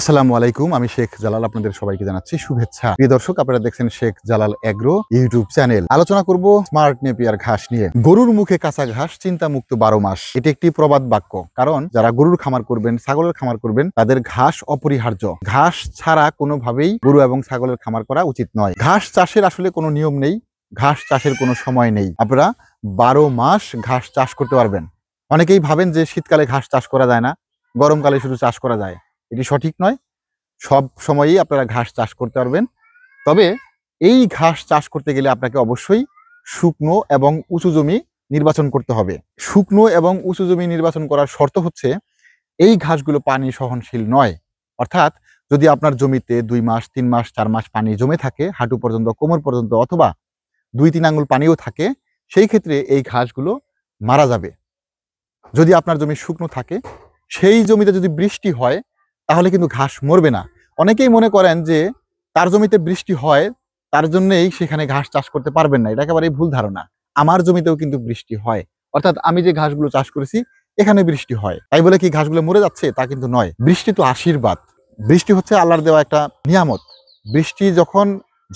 আসসালামু আলাইকুম আমি শেখ জালাল আপনাদের সবাইকে জানাচ্ছি শুভেচ্ছা প্রিয় দর্শক আপনারা দেখছেন Sheikh Jalal agro YouTube channel আলোচনা করব স্মার্ট নেপিয়ার ঘাস নিয়ে গরুর মুখে কাঁচা ঘাস চিন্তা মুক্ত বারো মাস এটি একটি প্রবাদ বাক্য কারণ যারা গরুর খামার করবেন ছাগলের খামার করবেন তাদের ঘাস অপরিহার্য ঘাস ছাড়া কোনোভাবেই গরু এবং ছাগলের খামার করা উচিত নয় ঘাস চাষের আসলে কোনো নিয়ম নেই ঘাস চাষের কোনো সময় নেই আপনারা বারো মাস ঘাস চাষ করতে পারবেন অনেকেই ভাবেন যে শীতকালে ঘাস চাষ করা যায় না গরমকালে শুধু চাষ করা যায় এটি সঠিক নয় সব সময়ই আপনারা ঘাস চাষ করতে পারবেন তবে এই ঘাস চাষ করতে গেলে আপনাকে অবশ্যই শুকনো এবং উঁচু জমি নির্বাচন করতে হবে শুকনো এবং উঁচু জমি নির্বাচন করার শর্ত হচ্ছে এই ঘাসগুলো পানি সহনশীল নয় অর্থাৎ যদি আপনার জমিতে দুই মাস তিন মাস চার মাস পানি জমে থাকে হাঁটু পর্যন্ত কোমর পর্যন্ত অথবা দুই তিন আঙুল পানিও থাকে সেই ক্ষেত্রে এই ঘাসগুলো মারা যাবে যদি আপনার জমি শুকনো থাকে সেই জমিতে যদি বৃষ্টি হয় তাহলে কিন্তু ঘাস মরবে না অনেকেই মনে করেন যে তার জমিতে বৃষ্টি হয় তার জন্যেই সেখানে ঘাস চাষ করতে পারবেন না এটা একেবারেই ভুল ধারণা আমার জমিতেও কিন্তু বৃষ্টি হয় অর্থাৎ আমি যে ঘাসগুলো চাষ করেছি এখানে বৃষ্টি হয় তাই বলে কি ঘাসগুলো মরে যাচ্ছে তা কিন্তু নয় বৃষ্টি তো আশীর্বাদ বৃষ্টি হচ্ছে আল্লাহর দেওয়া একটা নিয়ামত বৃষ্টি যখন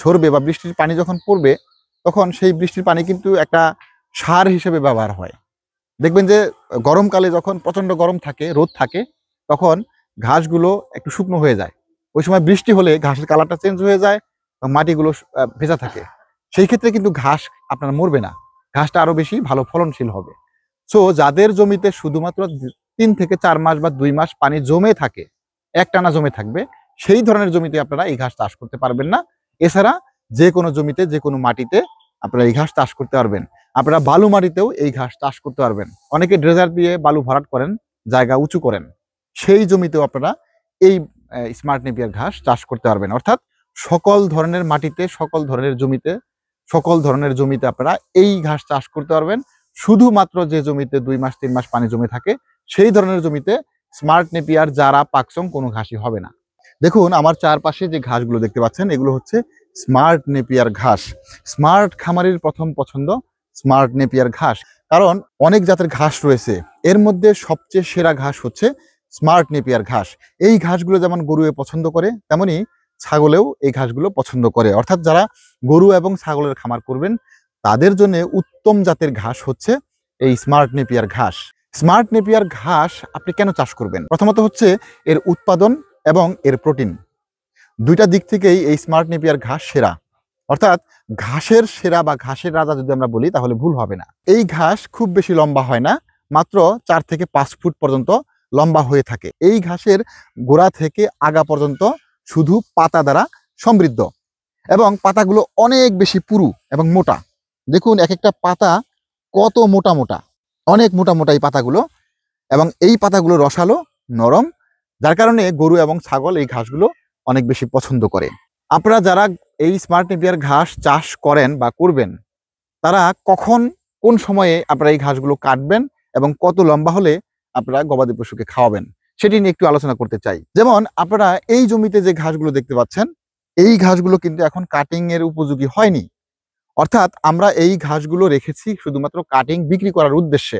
ঝরবে বা বৃষ্টির পানি যখন পড়বে তখন সেই বৃষ্টির পানি কিন্তু একটা সার হিসেবে ব্যবহার হয় দেখবেন যে গরমকালে যখন প্রচণ্ড গরম থাকে রোদ থাকে তখন ঘাসগুলো একটু শুকনো হয়ে যায় ওই সময় বৃষ্টি হলে ঘাসের কালারটা চেঞ্জ হয়ে যায় এবং মাটিগুলো ভেজা থাকে সেই ক্ষেত্রে কিন্তু ঘাস আপনার মরবে না ঘাসটা আরও বেশি ভালো ফলনশীল হবে সো যাদের জমিতে শুধুমাত্র তিন থেকে চার মাস বা দুই মাস পানি জমে থাকে একটানা জমে থাকবে সেই ধরনের জমিতে আপনারা এই ঘাস চাষ করতে পারবেন না এছাড়া যে কোনো জমিতে যে কোনো মাটিতে আপনারা এই ঘাস চাষ করতে পারবেন আপনারা বালু মাটিতেও এই ঘাস চাষ করতে পারবেন অনেকে ড্রেজার দিয়ে বালু ভরাট করেন জায়গা উঁচু করেন সেই জমিতেও আপনারা এই স্মার্ট নেপিয়ার ঘাস চাষ করতে পারবেন অর্থাৎ সকল ধরনের মাটিতে সকল ধরনের জমিতে সকল ধরনের জমিতে আপনারা এই ঘাস চাষ করতে পারবেন শুধুমাত্র যে জমিতে দুই মাস তিন মাস পানি জমে থাকে সেই ধরনের জমিতে স্মার্ট নেপিয়ার যারা পাকসং কোনো ঘাসই হবে না দেখুন আমার চারপাশে যে ঘাসগুলো দেখতে পাচ্ছেন এগুলো হচ্ছে স্মার্ট নেপিয়ার ঘাস স্মার্ট খামারির প্রথম পছন্দ স্মার্ট নেপিয়ার ঘাস কারণ অনেক জাতের ঘাস রয়েছে এর মধ্যে সবচেয়ে সেরা ঘাস হচ্ছে স্মার্ট নেপিয়ার ঘাস এই ঘাসগুলো যেমন গরুয়ে পছন্দ করে তেমনি ছাগলেও এই ঘাসগুলো পছন্দ করে অর্থাৎ যারা গরু এবং ছাগলের খামার করবেন তাদের জন্য উত্তম জাতের ঘাস হচ্ছে এই স্মার্ট নেপিয়ার ঘাস স্মার্ট নেপিয়ার ঘাস আপনি কেন চাষ করবেন প্রথমত হচ্ছে এর উৎপাদন এবং এর প্রোটিন দুইটা দিক থেকেই এই স্মার্ট নেপিয়ার ঘাস সেরা অর্থাৎ ঘাসের সেরা বা ঘাসের রাজা যদি আমরা বলি তাহলে ভুল হবে না এই ঘাস খুব বেশি লম্বা হয় না মাত্র চার থেকে পাঁচ ফুট পর্যন্ত লম্বা হয়ে থাকে এই ঘাসের গোড়া থেকে আগা পর্যন্ত শুধু পাতা দ্বারা সমৃদ্ধ এবং পাতাগুলো অনেক বেশি পুরু এবং মোটা দেখুন এক একটা পাতা কত মোটা মোটা অনেক মোটা মোটা এই পাতাগুলো এবং এই পাতাগুলো রসালো নরম যার কারণে গরু এবং ছাগল এই ঘাসগুলো অনেক বেশি পছন্দ করে আপনারা যারা এই স্মার্ট নেপিয়ার ঘাস চাষ করেন বা করবেন তারা কখন কোন সময়ে আপনারা এই ঘাসগুলো কাটবেন এবং কত লম্বা হলে আপনারা গবাদি পশুকে খাওয়াবেন সেটি নিয়ে একটু আলোচনা করতে চাই যেমন আপনারা এই জমিতে যে ঘাসগুলো দেখতে পাচ্ছেন এই ঘাসগুলো কিন্তু এখন কাটিং এর উপযোগী হয়নি অর্থাৎ আমরা এই ঘাসগুলো রেখেছি শুধুমাত্র কাটিং বিক্রি করার উদ্দেশ্যে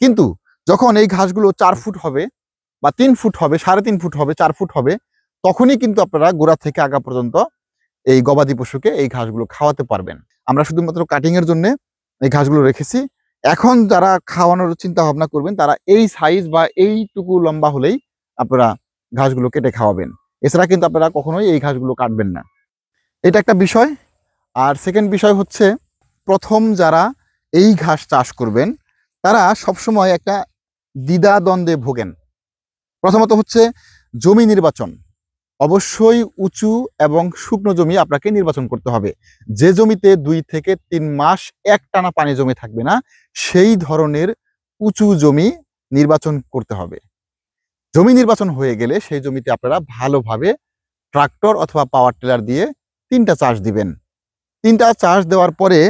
কিন্তু যখন এই ঘাসগুলো চার ফুট হবে বা তিন ফুট হবে সাড়ে তিন ফুট হবে চার ফুট হবে তখনই কিন্তু আপনারা গোড়া থেকে আগা পর্যন্ত এই গবাদি পশুকে এই ঘাসগুলো খাওয়াতে পারবেন আমরা শুধুমাত্র কাটিংয়ের জন্য এই ঘাসগুলো রেখেছি এখন যারা খাওয়ানোর চিন্তা ভাবনা করবেন তারা এই সাইজ বা এইটুকু লম্বা হলেই আপনারা ঘাসগুলো কেটে খাওয়াবেন এছাড়া কিন্তু আপনারা কখনোই এই ঘাসগুলো কাটবেন না এটা একটা বিষয় আর সেকেন্ড বিষয় হচ্ছে প্রথম যারা এই ঘাস চাষ করবেন তারা সবসময় একটা দ্বিধাদ্বন্দ্বে ভোগেন প্রথমত হচ্ছে জমি নির্বাচন অবশ্যই উঁচু এবং শুকনো জমি আপনাকে নির্বাচন করতে হবে যে জমিতে দুই থেকে তিন মাস এক টানা পানি জমে থাকবে না সেই ধরনের উঁচু জমি নির্বাচন করতে হবে জমি নির্বাচন হয়ে গেলে সেই জমিতে আপনারা ভালোভাবে ট্রাক্টর অথবা পাওয়ার টিলার দিয়ে তিনটা চাষ দিবেন তিনটা চাষ দেওয়ার পরে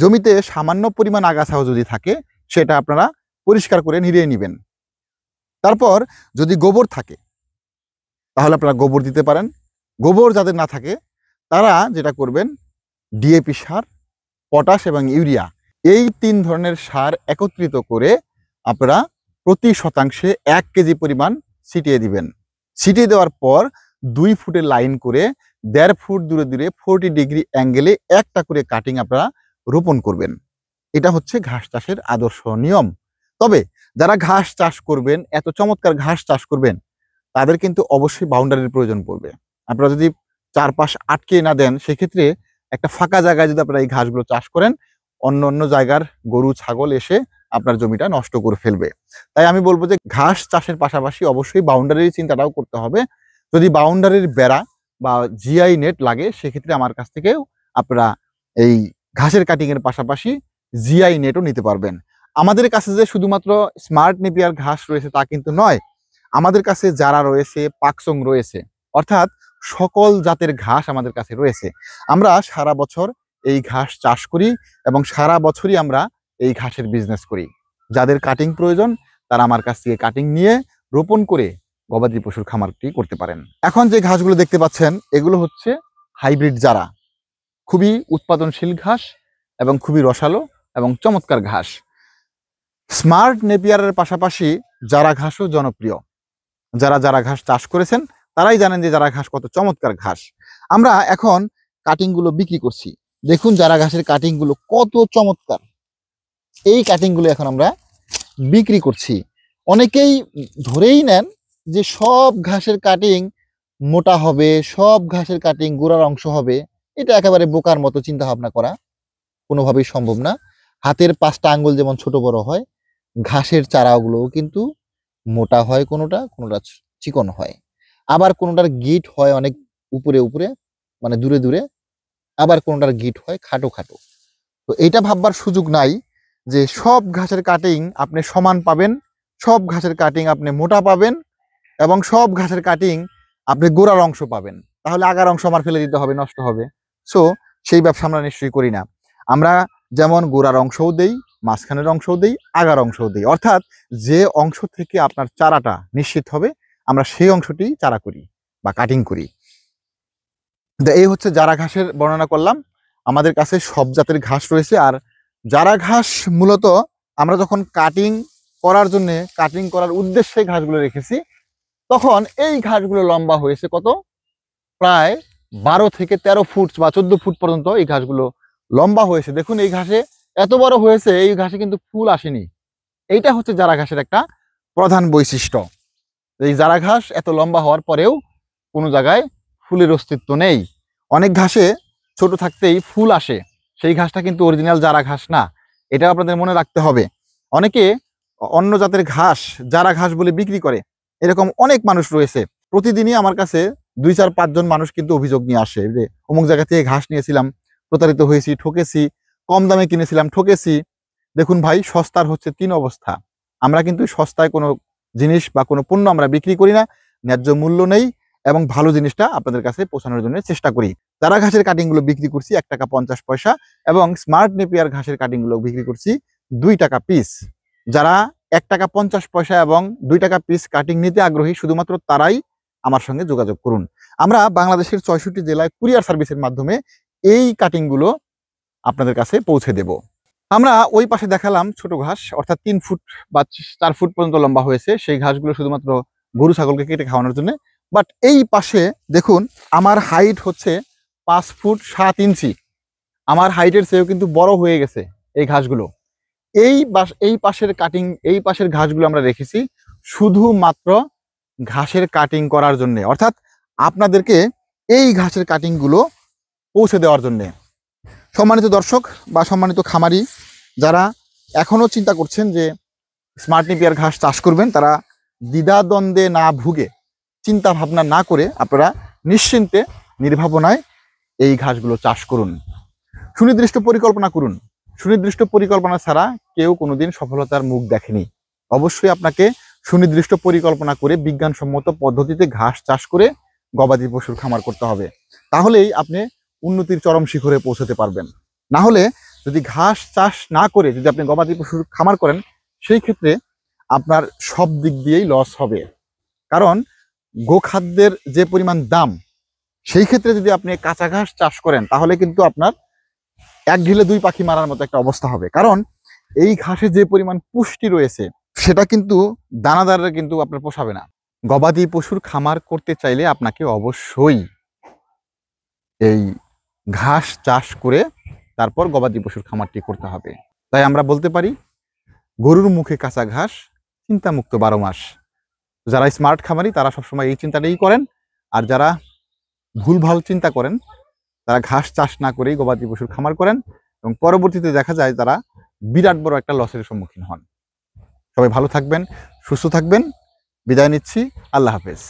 জমিতে সামান্য পরিমাণ আগাছাও যদি থাকে সেটা আপনারা পরিষ্কার করে নিরিয়ে নেবেন তারপর যদি গোবর থাকে তাহলে আপনারা গোবর দিতে পারেন গোবর যাদের না থাকে তারা যেটা করবেন ডিএপি সার পটাশ এবং ইউরিয়া এই তিন ধরনের সার একত্রিত করে আপনারা প্রতি শতাংশে এক কেজি পরিমাণ ছিটিয়ে দিবেন ছিটিয়ে দেওয়ার পর দুই ফুটে লাইন করে দেড় ফুট দূরে দূরে ফোরটি ডিগ্রি অ্যাঙ্গেলে একটা করে কাটিং আপনারা রোপণ করবেন এটা হচ্ছে ঘাস চাষের আদর্শ নিয়ম তবে যারা ঘাস চাষ করবেন এত চমৎকার ঘাস চাষ করবেন তাদের কিন্তু অবশ্যই বাউন্ডারির প্রয়োজন পড়বে আপনারা যদি চারপাশ আটকে না দেন সেক্ষেত্রে একটা ফাঁকা জায়গায় যদি আপনারা এই ঘাসগুলো চাষ করেন অন্য অন্য জায়গার গরু ছাগল এসে আপনার জমিটা নষ্ট করে ফেলবে তাই আমি বলবো যে ঘাস চাষের পাশাপাশি অবশ্যই বাউন্ডারির চিন্তাটাও করতে হবে যদি বাউন্ডারির বেড়া বা জিআই নেট লাগে সেক্ষেত্রে আমার কাছ থেকেও আপনারা এই ঘাসের কাটিংয়ের পাশাপাশি জিআই নেটও নিতে পারবেন আমাদের কাছে যে শুধুমাত্র স্মার্ট নেপিয়ার ঘাস রয়েছে তা কিন্তু নয় আমাদের কাছে যারা রয়েছে পাকচং রয়েছে অর্থাৎ সকল জাতের ঘাস আমাদের কাছে রয়েছে আমরা সারা বছর এই ঘাস চাষ করি এবং সারা বছরই আমরা এই ঘাসের বিজনেস করি যাদের কাটিং প্রয়োজন তারা আমার কাছ থেকে কাটিং নিয়ে রোপণ করে গবাদি পশুর খামারটি করতে পারেন এখন যে ঘাসগুলো দেখতে পাচ্ছেন এগুলো হচ্ছে হাইব্রিড যারা খুবই উৎপাদনশীল ঘাস এবং খুবই রসালো এবং চমৎকার ঘাস স্মার্ট নেপিয়ারের পাশাপাশি যারা ঘাসও জনপ্রিয় যারা যারা ঘাস চাষ করেছেন তারাই জানেন যে যারা ঘাস কত চমৎকার ঘাস আমরা এখন কাটিংগুলো বিক্রি করছি দেখুন যারা ঘাসের কাটিংগুলো কত চমৎকার এই কাটিংগুলো এখন আমরা বিক্রি করছি অনেকেই ধরেই নেন যে সব ঘাসের কাটিং মোটা হবে সব ঘাসের কাটিং গোড়ার অংশ হবে এটা একেবারে বোকার মতো চিন্তা ভাবনা করা কোনোভাবেই সম্ভব না হাতের পাঁচটা আঙ্গুল যেমন ছোট বড় হয় ঘাসের চারাগুলোও কিন্তু মোটা হয় কোনোটা কোনোটা চিকন হয় আবার কোনোটার গিট হয় অনেক উপরে উপরে মানে দূরে দূরে আবার কোনোটার গিট হয় খাটো খাটো তো এইটা ভাববার সুযোগ নাই যে সব ঘাসের কাটিং আপনি সমান পাবেন সব ঘাসের কাটিং আপনি মোটা পাবেন এবং সব ঘাসের কাটিং আপনি গোড়ার অংশ পাবেন তাহলে আগার অংশ আমার ফেলে দিতে হবে নষ্ট হবে সো সেই ব্যবসা আমরা নিশ্চয়ই করি না আমরা যেমন গোড়ার অংশও দেই মাঝখানের অংশও দিই আগার অংশও দিই অর্থাৎ যে অংশ থেকে আপনার চারাটা নিশ্চিত হবে আমরা সেই অংশটি চারা করি বা কাটিং করি তো এই হচ্ছে জারা ঘাসের বর্ণনা করলাম আমাদের কাছে সব জাতের ঘাস রয়েছে আর জারা ঘাস মূলত আমরা যখন কাটিং করার জন্য কাটিং করার উদ্দেশ্যে ঘাসগুলো রেখেছি তখন এই ঘাসগুলো লম্বা হয়েছে কত প্রায় বারো থেকে ১৩ ফুট বা চোদ্দ ফুট পর্যন্ত এই ঘাসগুলো লম্বা হয়েছে দেখুন এই ঘাসে এত বড় হয়েছে এই ঘাসে কিন্তু ফুল আসেনি এইটা হচ্ছে জারা ঘাসের একটা প্রধান বৈশিষ্ট্য এই জারা ঘাস এত লম্বা হওয়ার পরেও কোনো জায়গায় ফুলের অস্তিত্ব নেই অনেক ঘাসে ছোট থাকতেই ফুল আসে সেই ঘাসটা কিন্তু অরিজিনাল জারা ঘাস না এটা আপনাদের মনে রাখতে হবে অনেকে অন্য জাতের ঘাস জারা ঘাস বলে বিক্রি করে এরকম অনেক মানুষ রয়েছে প্রতিদিনই আমার কাছে দুই চার পাঁচজন মানুষ কিন্তু অভিযোগ নিয়ে আসে যে অমুক জায়গা থেকে ঘাস নিয়েছিলাম প্রতারিত হয়েছি ঠকেছি কম দামে কিনেছিলাম ঠকেছি দেখুন ভাই সস্তার হচ্ছে তিন অবস্থা আমরা কিন্তু সস্তায় কোনো জিনিস বা কোনো পণ্য আমরা বিক্রি করি না ন্যায্য মূল্য নেই এবং ভালো জিনিসটা আপনাদের কাছে পৌঁছানোর জন্য চেষ্টা করি তারা ঘাসের কাটিংগুলো বিক্রি করছি এক টাকা পঞ্চাশ পয়সা এবং স্মার্ট নেপিয়ার ঘাসের কাটিংগুলো বিক্রি করছি দুই টাকা পিস যারা এক টাকা পঞ্চাশ পয়সা এবং দুই টাকা পিস কাটিং নিতে আগ্রহী শুধুমাত্র তারাই আমার সঙ্গে যোগাযোগ করুন আমরা বাংলাদেশের ছয়ষট্টি জেলায় কুরিয়ার সার্ভিসের মাধ্যমে এই কাটিংগুলো আপনাদের কাছে পৌঁছে দেব আমরা ওই পাশে দেখালাম ছোট ঘাস অর্থাৎ তিন ফুট বা চার ফুট পর্যন্ত লম্বা হয়েছে সেই ঘাসগুলো শুধুমাত্র গরু ছাগলকে কেটে খাওয়ানোর জন্য বাট এই পাশে দেখুন আমার হাইট হচ্ছে পাঁচ ফুট সাত ইঞ্চি আমার হাইটের চেয়েও কিন্তু বড় হয়ে গেছে এই ঘাসগুলো এই বাস এই পাশের কাটিং এই পাশের ঘাসগুলো আমরা রেখেছি শুধুমাত্র ঘাসের কাটিং করার জন্যে অর্থাৎ আপনাদেরকে এই ঘাসের কাটিংগুলো পৌঁছে দেওয়ার জন্যে সম্মানিত দর্শক বা সম্মানিত খামারি যারা এখনও চিন্তা করছেন যে স্মার্ট নিপিয়ার ঘাস চাষ করবেন তারা দ্বিধাদ্বন্দ্বে না ভুগে চিন্তা ভাবনা না করে আপনারা নিশ্চিন্তে নির্ভাবনায় এই ঘাসগুলো চাষ করুন সুনির্দিষ্ট পরিকল্পনা করুন সুনির্দিষ্ট পরিকল্পনা ছাড়া কেউ কোনোদিন সফলতার মুখ দেখেনি অবশ্যই আপনাকে সুনির্দিষ্ট পরিকল্পনা করে বিজ্ঞানসম্মত পদ্ধতিতে ঘাস চাষ করে গবাদি পশুর খামার করতে হবে তাহলেই আপনি উন্নতির চরম শিখরে পৌঁছাতে পারবেন না হলে যদি ঘাস চাষ না করে যদি আপনি গবাদি পশুর খামার করেন সেই ক্ষেত্রে আপনার সব দিক দিয়েই লস হবে কারণ গোখাদ্যের যে পরিমাণ দাম সেই ক্ষেত্রে যদি আপনি কাঁচা ঘাস চাষ করেন তাহলে কিন্তু আপনার এক ঢিলে দুই পাখি মারার মতো একটা অবস্থা হবে কারণ এই ঘাসে যে পরিমাণ পুষ্টি রয়েছে সেটা কিন্তু দানাদাররা কিন্তু আপনার পোষাবে না গবাদি পশুর খামার করতে চাইলে আপনাকে অবশ্যই এই ঘাস চাষ করে তারপর গবাদি পশুর খামারটি করতে হবে তাই আমরা বলতে পারি গরুর মুখে কাঁচা ঘাস চিন্তামুক্ত বারো মাস যারা স্মার্ট খামারি তারা সবসময় এই চিন্তাটাই করেন আর যারা ভুলভাল চিন্তা করেন তারা ঘাস চাষ না করেই গবাদি পশুর খামার করেন এবং পরবর্তীতে দেখা যায় তারা বিরাট বড় একটা লসের সম্মুখীন হন সবাই ভালো থাকবেন সুস্থ থাকবেন বিদায় নিচ্ছি আল্লাহ হাফেজ